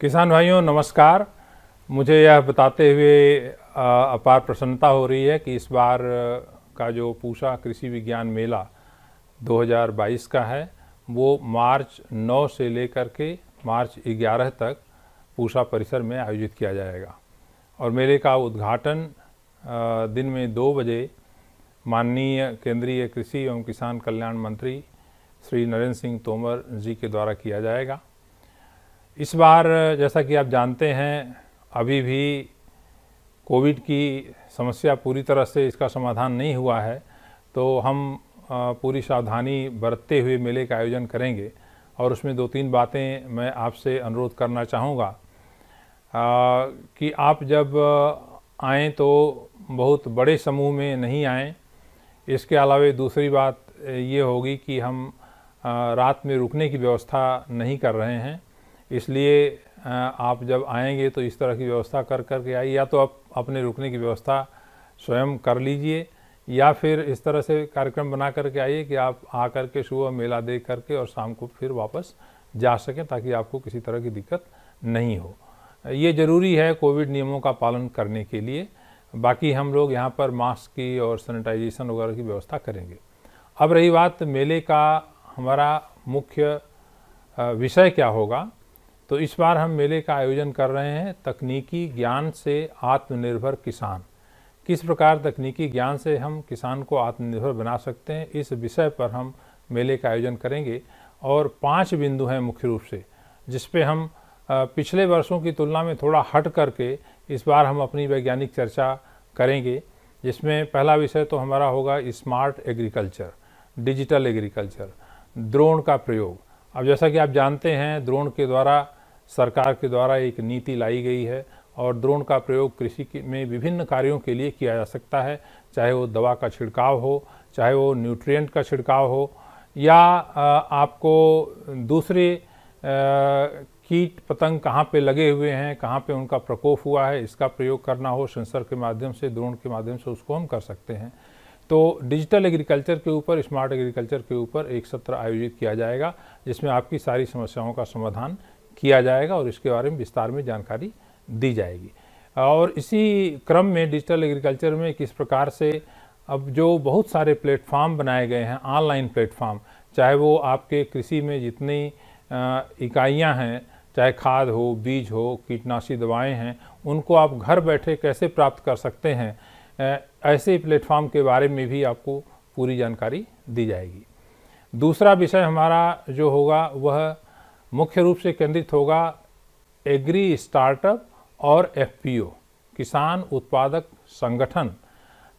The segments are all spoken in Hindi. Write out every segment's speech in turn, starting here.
किसान भाइयों नमस्कार मुझे यह बताते हुए अपार प्रसन्नता हो रही है कि इस बार का जो पूषा कृषि विज्ञान मेला 2022 का है वो मार्च 9 से लेकर के मार्च 11 तक पूषा परिसर में आयोजित किया जाएगा और मेले का उद्घाटन दिन में दो बजे माननीय केंद्रीय कृषि एवं किसान कल्याण मंत्री श्री नरेंद्र सिंह तोमर जी के द्वारा किया जाएगा इस बार जैसा कि आप जानते हैं अभी भी कोविड की समस्या पूरी तरह से इसका समाधान नहीं हुआ है तो हम पूरी सावधानी बरतते हुए मेले का आयोजन करेंगे और उसमें दो तीन बातें मैं आपसे अनुरोध करना चाहूँगा कि आप जब आएँ तो बहुत बड़े समूह में नहीं आएँ इसके अलावा दूसरी बात ये होगी कि हम रात में रुकने की व्यवस्था नहीं कर रहे हैं इसलिए आप जब आएंगे तो इस तरह की व्यवस्था कर कर के आइए या तो आप अपने रुकने की व्यवस्था स्वयं कर लीजिए या फिर इस तरह से कार्यक्रम बना करके आइए कि आप आ कर के सुबह मेला देख करके और शाम को फिर वापस जा सकें ताकि आपको किसी तरह की दिक्कत नहीं हो ये ज़रूरी है कोविड नियमों का पालन करने के लिए बाकी हम लोग यहाँ पर मास्क की और सैनिटाइजेशन वगैरह की व्यवस्था करेंगे अब रही बात मेले का हमारा मुख्य विषय क्या होगा तो इस बार हम मेले का आयोजन कर रहे हैं तकनीकी ज्ञान से आत्मनिर्भर किसान किस प्रकार तकनीकी ज्ञान से हम किसान को आत्मनिर्भर बना सकते हैं इस विषय पर हम मेले का आयोजन करेंगे और पांच बिंदु हैं मुख्य रूप से जिस पे हम पिछले वर्षों की तुलना में थोड़ा हट करके इस बार हम अपनी वैज्ञानिक चर्चा करेंगे जिसमें पहला विषय तो हमारा होगा smart agriculture digital agriculture drone का प्रयोग अब जैसा कि आप जानते हैं ड्रोन के द्वारा सरकार के द्वारा एक नीति लाई गई है और ड्रोन का प्रयोग कृषि में विभिन्न कार्यों के लिए किया जा सकता है चाहे वो दवा का छिड़काव हो चाहे वो न्यूट्रिएंट का छिड़काव हो या आपको दूसरे कीट पतंग कहाँ पे लगे हुए हैं कहाँ पे उनका प्रकोप हुआ है इसका प्रयोग करना हो सेंसर के माध्यम से ड्रोन के माध्यम से उसको हम कर सकते हैं तो डिजिटल एग्रीकल्चर के ऊपर स्मार्ट एग्रीकल्चर के ऊपर एक सत्र आयोजित किया जाएगा जिसमें आपकी सारी समस्याओं का समाधान किया जाएगा और इसके बारे में विस्तार में जानकारी दी जाएगी और इसी क्रम में डिजिटल एग्रीकल्चर में किस प्रकार से अब जो बहुत सारे प्लेटफॉर्म बनाए गए हैं ऑनलाइन प्लेटफॉर्म चाहे वो आपके कृषि में जितनी इकाइयाँ हैं चाहे खाद हो बीज हो कीटनाशी दवाएं हैं उनको आप घर बैठे कैसे प्राप्त कर सकते हैं ऐसे प्लेटफॉर्म के बारे में भी आपको पूरी जानकारी दी जाएगी दूसरा विषय हमारा जो होगा वह मुख्य रूप से केंद्रित होगा एग्री स्टार्टअप और एफपीओ किसान उत्पादक संगठन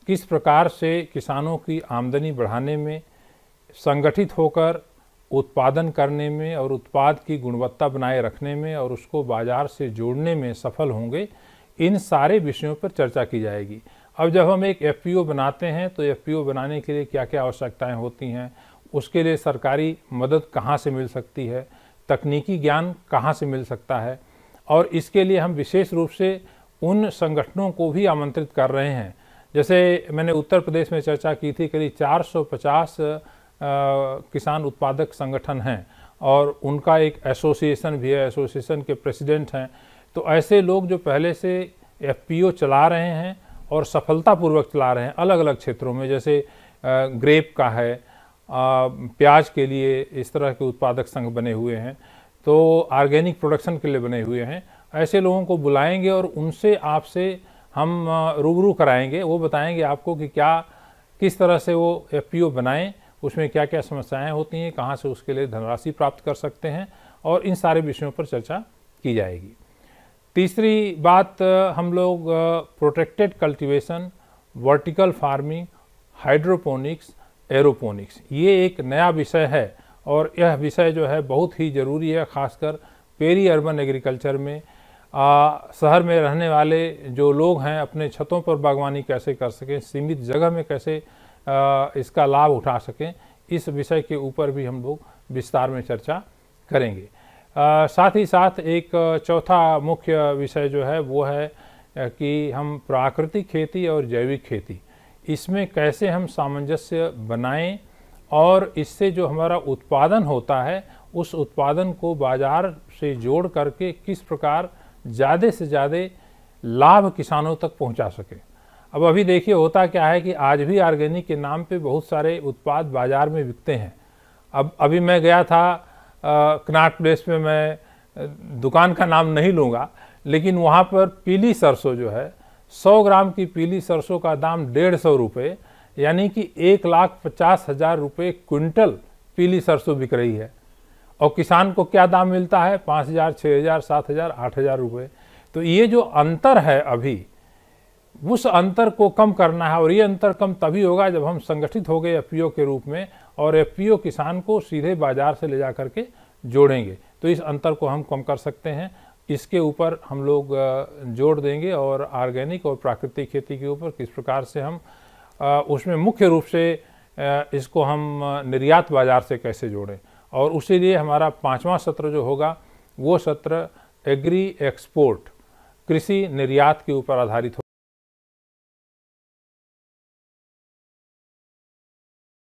किस प्रकार से किसानों की आमदनी बढ़ाने में संगठित होकर उत्पादन करने में और उत्पाद की गुणवत्ता बनाए रखने में और उसको बाजार से जोड़ने में सफल होंगे इन सारे विषयों पर चर्चा की जाएगी अब जब हम एक एफ बनाते हैं तो एफ बनाने के लिए क्या क्या आवश्यकताएं होती हैं उसके लिए सरकारी मदद कहाँ से मिल सकती है तकनीकी ज्ञान कहाँ से मिल सकता है और इसके लिए हम विशेष रूप से उन संगठनों को भी आमंत्रित कर रहे हैं जैसे मैंने उत्तर प्रदेश में चर्चा की थी करीब 450 किसान उत्पादक संगठन हैं और उनका एक एसोसिएशन भी है एसोसिएशन के प्रेसिडेंट हैं तो ऐसे लोग जो पहले से एफपीओ चला रहे हैं और सफलतापूर्वक चला रहे हैं अलग अलग क्षेत्रों में जैसे ग्रेप का है प्याज के लिए इस तरह के उत्पादक संघ बने हुए हैं तो ऑर्गेनिक प्रोडक्शन के लिए बने हुए हैं ऐसे लोगों को बुलाएंगे और उनसे आपसे हम रूबरू कराएंगे वो बताएंगे आपको कि क्या किस तरह से वो एफ बनाएं उसमें क्या क्या समस्याएं होती हैं कहाँ से उसके लिए धनराशि प्राप्त कर सकते हैं और इन सारे विषयों पर चर्चा की जाएगी तीसरी बात हम लोग protected cultivation vertical farming hydroponics aeroponics ये एक नया विषय है और यह विषय जो है बहुत ही ज़रूरी है खासकर पेरी अर्बन एग्रीकल्चर में आ, शहर में रहने वाले जो लोग हैं अपने छतों पर बागवानी कैसे कर सकें सीमित जगह में कैसे आ, इसका लाभ उठा सकें इस विषय के ऊपर भी हम लोग विस्तार में चर्चा करेंगे आ, साथ ही साथ एक चौथा मुख्य विषय जो है वो है कि हम प्राकृतिक खेती और जैविक खेती इसमें कैसे हम सामंजस्य बनाएं और इससे जो हमारा उत्पादन होता है उस उत्पादन को बाज़ार से जोड़ करके किस प्रकार ज़्यादा से ज़्यादा लाभ किसानों तक पहुंचा सके अब अभी देखिए होता क्या है कि आज भी आर्गेनिक के नाम पे बहुत सारे उत्पाद बाज़ार में बिकते हैं अब अभी मैं गया था कनाट प्लेस में मैं दुकान का नाम नहीं लूँगा लेकिन वहाँ पर पीली सरसों जो है 100 ग्राम की पीली सरसों का दाम डेढ़ सौ रुपये यानी कि एक लाख पचास हजार रुपये क्विंटल पीली सरसों बिक रही है और किसान को क्या दाम मिलता है पाँच हज़ार छः हज़ार सात हज़ार आठ हज़ार रुपये तो ये जो अंतर है अभी उस अंतर को कम करना है और ये अंतर कम तभी होगा जब हम संगठित हो गए एफ के रूप में और एफ किसान को सीधे बाजार से ले जा करके जोड़ेंगे तो इस अंतर को हम कम कर सकते हैं इसके ऊपर हम लोग जोड़ देंगे और ऑर्गेनिक और प्राकृतिक खेती के ऊपर किस प्रकार से हम उसमें मुख्य रूप से इसको हम निर्यात बाज़ार से कैसे जोड़ें और उसी लिए हमारा पाँचवा सत्र जो होगा वो सत्र एग्री एक्सपोर्ट कृषि निर्यात के ऊपर आधारित